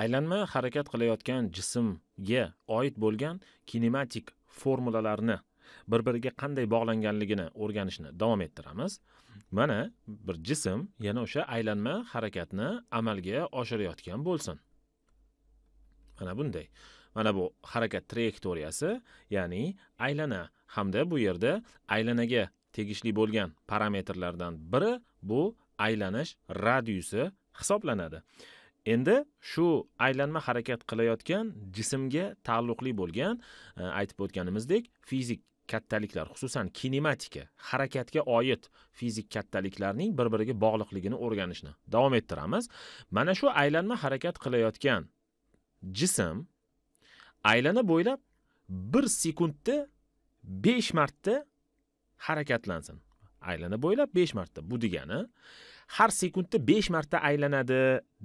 aylanma harakat qilayotgan jismga oid bo'lgan kinematik formulalarni bir biriga qanday bog'langanligini o'rganishni davom ettiramiz mana bir jism yana o'sha aylanma harakatni amalga oshirayotgan bo'lsin mana bunday mana bu harakat trayektoriyasi ya'ni aylana hamda bu yerda aylanaga tegishli bo'lgan parametrlardan biri bu aylanish radiusi hisoblanadi endi shu aylanma harakat qilayotgan jismga taalluqli bo'lgan e, aytib o'tganimizdek fizik kattaliklar xususan kinematika harakatga oid fizik kattaliklarning bir biriga bog'liqligini o'rganishni davom ettiramiz mana shu aylanma harakat qilayotgan jism aylana bo'ylab bir sekundda besh marta harakatlansin aylana bo'ylab besh marta bu degani har sekundda besh marta aylanadi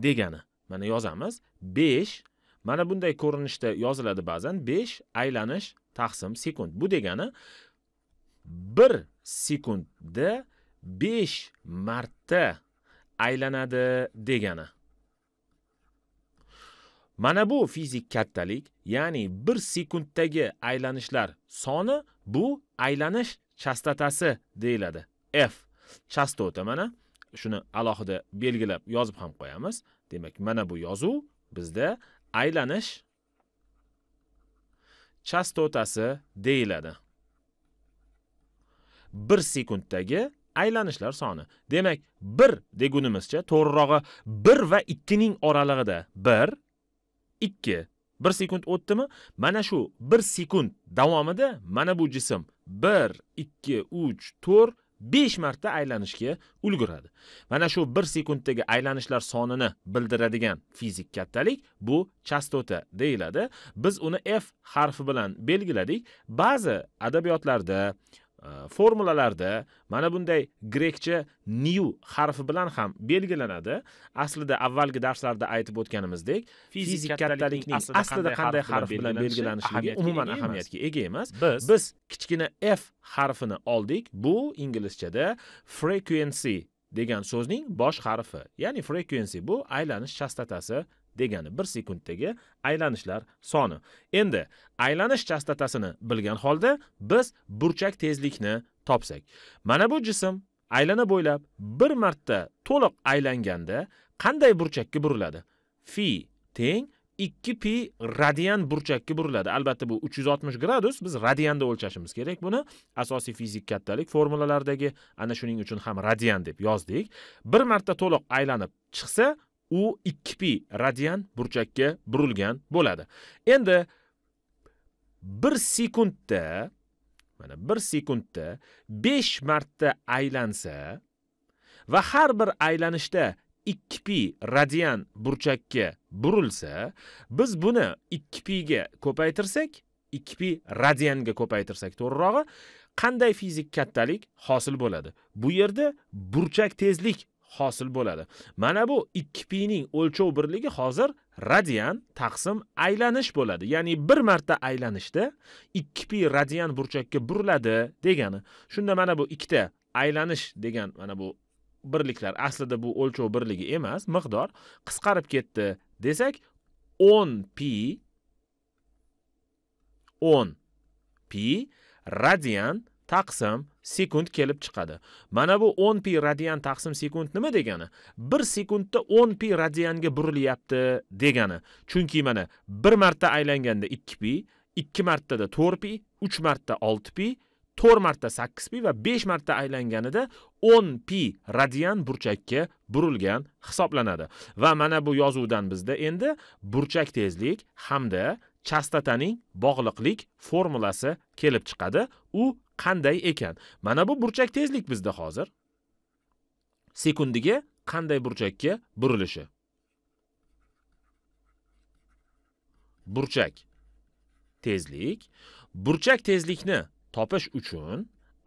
degani mana yozamiz 5 mana bunday ko'rinishda yoziladi ba'zan 5 aylanish taqsim sekund bu degani 1 sekundda 5 marta aylanadi degani mana bu fizik kattalik ya'ni 1 sekunddagi aylanishlar soni bu aylanish chastotasi deyiladi f chastota mana shuni alohida belgilab yozib ham qo'yamiz demak mana bu yozuv bizda aylanish chastotasi deyiladi bir sekunddagi aylanishlar soni demak bir degunimizcha to'g'rirog'i bir va ikkining oralig'ida bir ikki bir sekund o'tdimi mana shu bir sekund davomida mana bu jism bir ikki uch to'rt 5 marta aylanishga ulguradi. Mana shu 1 sekunddagi aylanishlar sonini bildiradigan fizik kattalik bu chastota deyiladi. Biz uni f harfi bilan belgiladik. Ba'zi adabiyotlarda Э, formulalarda mana bunday grekcha new harfi bilan ham belgilanadi aslida avvalgi darslarda aytib o'tganimizdek fizik kattalikning aslida qanday harf bilan belgilanishiga umuman ahamiyatga ega emas biz kichkina f harfini oldik bu inglizchada frequency degan so'zning bosh harfi ya'ni frequency bu aylanish chastotasi degani 1 sekunddagi aylanishlar soni endi aylanish chastotasini bilgan holda biz burchak tezlikni topsak mana bu jism aylana bo'ylab bir marta to'liq aylanganda qanday burchakka buriladi fi teng 2 pi radian burchakka buriladi. Albatta bu 360 gradus. Biz radianda o'lchashimiz kerak buni. Asosiy fizik kattalik formulalaridagi ana shuning uchun ham radian deb yozdik. Bir marta to'liq aylanib chiqsa, u 2 pi radian burchakka burilgan bo'ladi. Endi 1 sekundda mana 1 sekundda 5 marta aylansa va har bir aylanishda 2 pi radian burchakka burilsa, biz buni 2 pi ga ko'paytirsak, 2 pi radianga ko'paytirsak to'g'rirog'i qanday fizik kattalik hosil bo'ladi? Bu yerda burchak tezlik hosil bo'ladi mana bu 2p ning o'lchov birligi hozir radian taqsim aylanish bo'ladi ya'ni bir marta aylanishda 2p radian burchakka buriladi degani shunda mana bu ikkita aylanish degan mana bu birliklar aslida bu o'lchov birligi emas miqdor qisqarib ketdi desak 10p 10 pi radian taqsim sekund kelib chiqadi mana bu 10 pi radian taqsim sekund nima degani 1 sekundda 10 pi radianga burilyapti degani chunki mana 1 marta aylanganda 2 pi 2 martada 4 pi 3 marta 6 pi 4 marta 8 pi va 5 marta aylanganida 10 pi radian burchakka burilgan hisoblanadi va mana bu yozuvdan bizda endi burchak tezlik hamda chastotaning bog'liqlik formulasi kelib chiqadi u qanday ekan mana bu burchak tezlik bizda hozir sekundiga qanday burchakka burilishi burchak tezlik burchak tezlikni topish uchun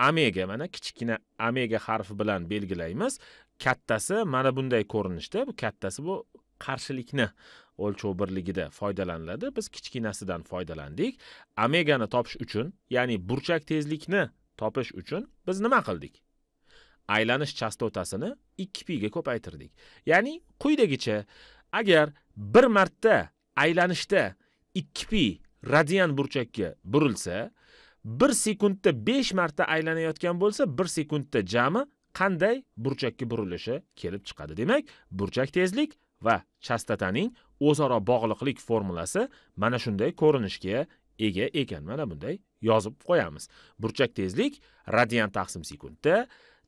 omega mana kichkina omega harfi bilan belgilaymiz kattasi mana bunday ko'rinishda bu kattasi bu qarshilikni o'lchov birligida foydalaniladi biz kichkinasidan foydalandik omegani topish uchun ya'ni burchak tezlikni topish uchun biz nima qildik aylanish chastotasini 2 piga ko'paytirdik ya'ni quyidagicha agar bir marta aylanishda 2 pi radian burchakka burilsa 1 sekundda 5 marta aylanayotgan bo'lsa 1 sekundda jami qanday burchakka burilishi kelib chiqadi demak burchak tezlik va chastotaning o'zaro bog'liqlik formulasi mana shunday ko'rinishga ega ekan mana bunday yozib qo'yamiz burchak tezlik radian taqsim sekundda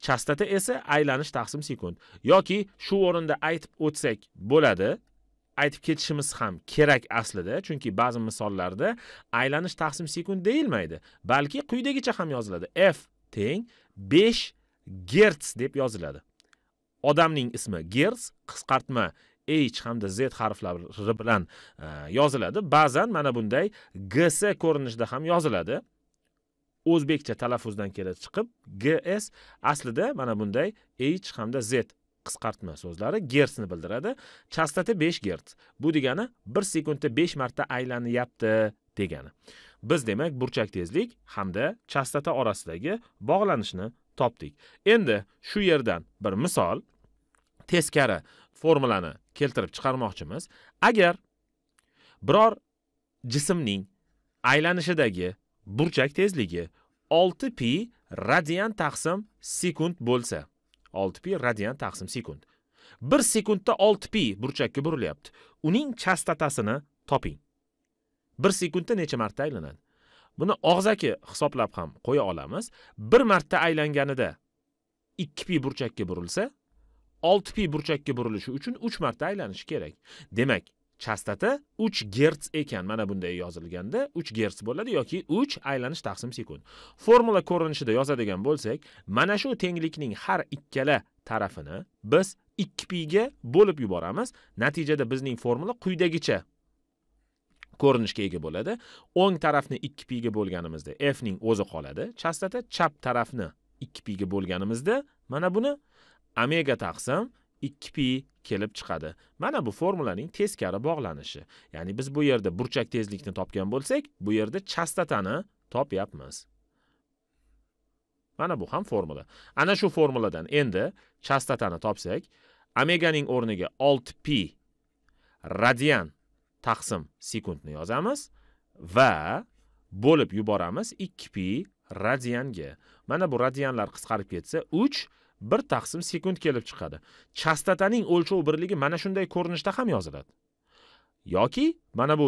chastota esa aylanish taqsim sekund yoki shu o'rinda aytib o'tsak bo'ladi aytib ketishimiz ham kerak aslida chunki ba'zi misollarda aylanish taqsim sekund deyilmaydi balki quyidagicha ham yoziladi f teng 5 gerts deb yoziladi odamning ismi gerts qisqartma h hamda z harflari bilan e, yoziladi ba'zan mana bunday gs ko'rinishida ham yoziladi o'zbekcha talaffuzdan kelib chiqib gs aslida mana bunday h hamda z qisqartma so'zlari gertsni bildiradi chastota 5 gerts bu degani 1 sekundda 5 marta aylanyapti degani biz demak burchak tezlik hamda chastota orasidagi bog'lanishni topdik endi shu yerdan bir misol teskari formulani keltirib chiqarmoqchimiz agar biror jismning aylanishidagi burchak tezligi 6 pi radian taqsim sekund bo'lsa 6 pi radian taqsim sekund 1 sekundda 6 pi burchakka burilyapti uning chastotasini toping 1 sekundda necha marta aylanadi buni og'zaki hisoblab ham qo'ya olamiz bir marta aylanganida 2 pi burchakka burilsa olti pi burchakka burilishi uchun uch marta aylanishi kerak demak chastota 3 gerts ekan mana bunday yozilganda 3 gerts bo'ladi yoki 3 aylanish taqsim sekund formula ko'rinishida yozadigan bo'lsak mana shu tenglikning har ikkala tarafini biz 2 pi ga bo'lib yuboramiz natijada bizning formula quyidagicha ko'rinishga ega bo'ladi o'ng tarafni 2 pi ga bo'lganimizda f ning o'zi qoladi chastota chap tarafni 2 pi ga bo'lganimizda mana buni omega taqsim 2 pi kelib chiqadi mana bu formulaning teskari bog'lanishi ya'ni biz bu yerda burchak tezlikni topgan bo'lsak bu yerda chastotani topyapmiz mana bu ham formula ana shu formuladan endi chastotani topsak omeganing o'rniga 6 pi radian taqsim sekundni yozamiz va bo'lib yuboramiz 2 pi radianga mana bu radianlar qisqarib ketsa 3 bir taqsim sekund kelib chiqadi chastotaning o'lchov birligi mana shunday ko'rinishda ham yoziladi yoki mana bu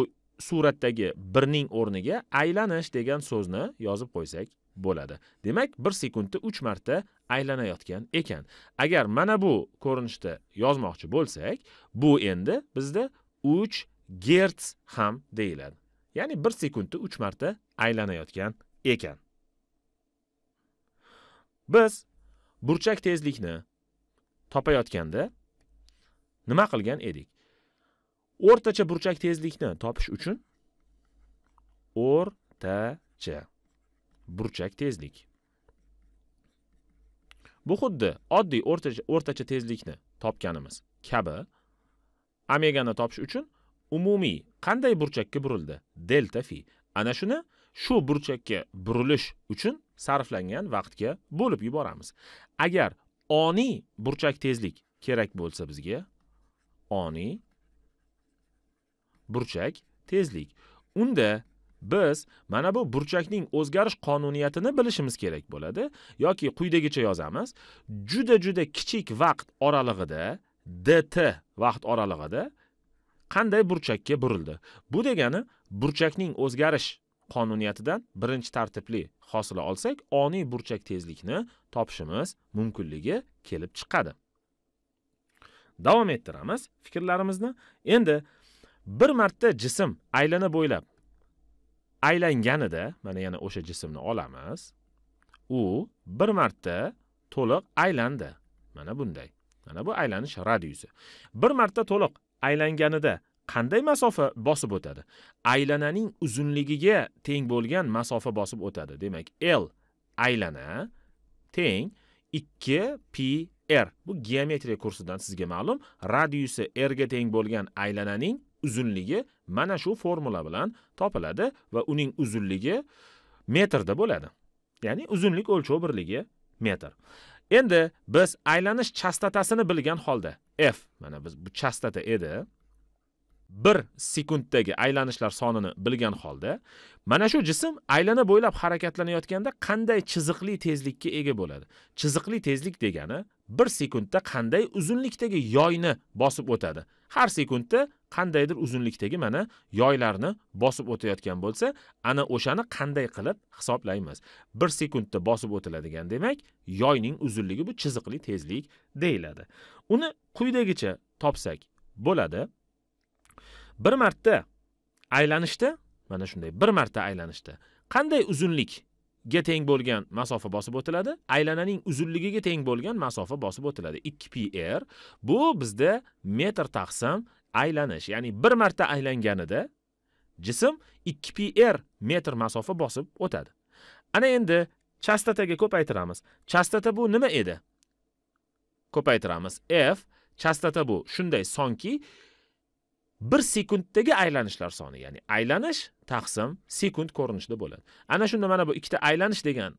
suratdagi birning o'rniga aylanish degan so'zni yozib qo'ysak bo'ladi demak bir sekundda 3 marta aylanayotgan ekan agar mana bu ko'rinishda yozmoqchi bo'lsak bu endi bizda 3 gerts ham deyiladi ya'ni 1 sekundda 3 marta aylanayotgan ekan biz burchak tezlikni topayotganda nima qilgan edik? O'rtacha burchak tezlikni topish uchun o'rtacha burchak tezlik. Bu xuddi oddiy o'rtacha o'rtacha tezlikni topganimiz kabi omegani topish uchun umumiy qanday burchakka burildi? Delta fi. Ana shuni shu burchakka burilish uchun sarflangan vaqtga bo'lib yuboramiz. agar oniy burchak tezlik kerak bo'lsa bizga oniy burchak tezlik unda biz mana bu burchakning o'zgarish qonuniyatini bilishimiz kerak bo'ladi yoki quyidagicha yozamiz juda juda kichik vaqt oralig'ida dt vaqt oralig'ida qanday burchakka burildi bu degani burchakning o'zgarish qonuniyatidan birinchi tartibli hosila olsak oniy burchak tezlikni topishimiz mumkinligi kelib chiqadi davom ettiramiz fikrlarimizni endi bir marta jism aylana bo'ylab aylanganida mana yana o'sha jismni olamiz u bir marta to'liq aylandi mana bunday mana bu aylanish radiusi bir marta to'liq aylanganida qanday masofa bosib o'tadi aylananing uzunligiga teng bo'lgan masofa bosib o'tadi demak l aylana teng 2 pi r bu geometriya kursidan sizga ma'lum radiusi r ga teng bo'lgan aylananing uzunligi mana shu formula bilan topiladi va uning uzunligi metrda bo'ladi ya'ni uzunlik o'lchov birligi metr endi biz aylanish chastotasini bilgan holda f mana biz bu chastota edi bir sekunddagi aylanishlar sonini bilgan holda mana shu jism aylana bo'ylab harakatlanayotganda qanday chiziqli tezlikka ega bo'ladi chiziqli tezlik degani bir sekundda qanday uzunlikdagi yoyni bosib o'tadi har sekundda qandaydir uzunlikdagi mana yoylarni bosib o'tayotgan bo'lsa ana o'shani qanday qilib hisoblaymiz bir sekundda bosib o'tiladigan demak yoyning uzunligi bu chiziqli tezlik deyiladi uni quyidagicha topsak bo'ladi bir marta aylanishda mana shunday bir marta aylanishda qanday uzunlikga teng bo'lgan masofa bosib o'tiladi aylananing uzunligiga teng bo'lgan masofa bosib o'tiladi 2 pi r bu bizda metr taqsim aylanish ya'ni bir marta aylanganida jism 2 pi r metr masofa bosib o'tadi ana endi chastotaga ko'paytiramiz chastota bu nima edi ko'paytiramiz f chastota bu shunday sonki bir sekunddagi aylanishlar soni ya'ni aylanish taqsim sekund ko'rinishida bo'ladi ana shunda mana bu ikkita aylanish degan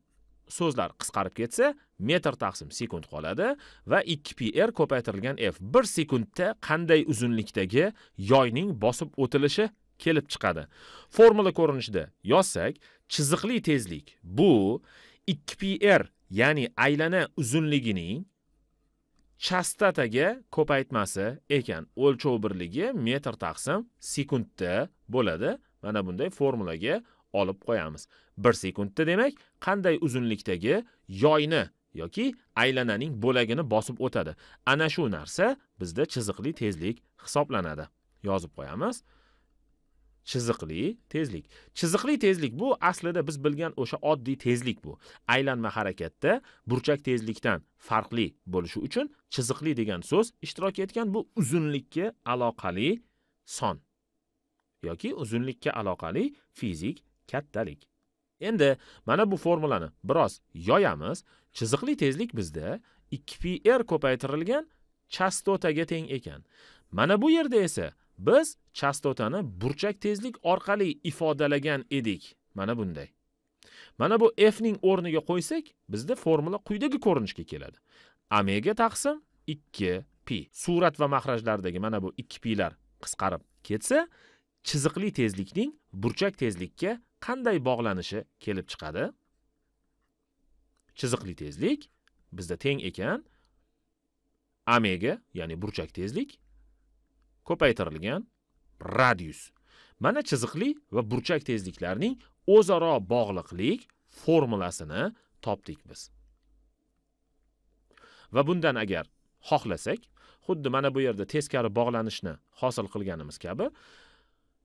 so'zlar qisqarib ketsa metr taqsim sekund qoladi va 2 pr ko'paytirilgan f 1 sekundda qanday uzunlikdagi yoyning bosib o'tilishi kelib chiqadi formula ko'rinishida yozsak chiziqli tezlik bu 2 pr ya'ni aylana uzunligining chastotaga ko'paytmasi ekan o'lchov birligi metr taqsim sekundda bo'ladi mana bunday formulaga olib qo'yamiz 1 sekundda demak qanday uzunlikdagi yoyni yoki aylananing bo'lagini bosib o'tadi ana shu narsa bizda chiziqli tezlik hisoblanadi yozib qo'yamiz chiziqli tezlik chiziqli tezlik bu aslida biz bilgan o'sha oddiy tezlik bu aylanma harakatda burchak tezlikdan farqli bo'lishi uchun chiziqli degan so'z ishtirok etgan bu uzunlikka aloqali son yoki uzunlikka aloqali fizik kattalik endi mana bu formulani biroz yoyamiz chiziqli tezlik bizda 2 pi r ko'paytirilgan chastotaga teng ekan mana bu yerda esa biz chastotani burchak tezlik orqali ifodalagan edik mana bunday mana bu f ning o'rniga qo'ysak bizda formula quyidagi ko'rinishga keladi omega taqsim 2 pi surat va mahrajlardagi mana bu 2 pilar qisqarib ketsa chiziqli tezlikning burchak tezlikka qanday bog'lanishi kelib chiqadi chiziqli tezlik bizda teng ekan omega ya'ni burchak tezlik ko'paytirilgan radius mana chiziqli va burchak tezliklarning o'zaro bog'liqlik formulasini topdik biz va bundan agar xohlasak xuddi mana bu yerda teskari bog'lanishni hosil qilganimiz kabi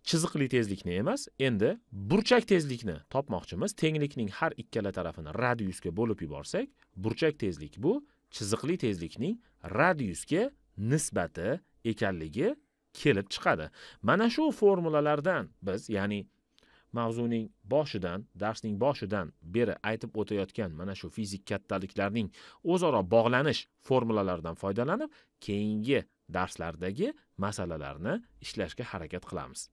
chiziqli tezlikni emas endi burchak tezlikni topmoqchimiz tenglikning har ikkala tarafini radiusga bo'lib yuborsak burchak tezlik bu chiziqli tezlikning radiusga nisbati ekanligi kelib chiqadi mana shu formulalardan biz ya'ni mavzuning boshidan darsning boshidan beri aytib o'tayotgan mana shu fizik kattaliklarning o'zaro bog'lanish formulalaridan foydalanib keyingi darslardagi masalalarni ishlashga harakat qilamiz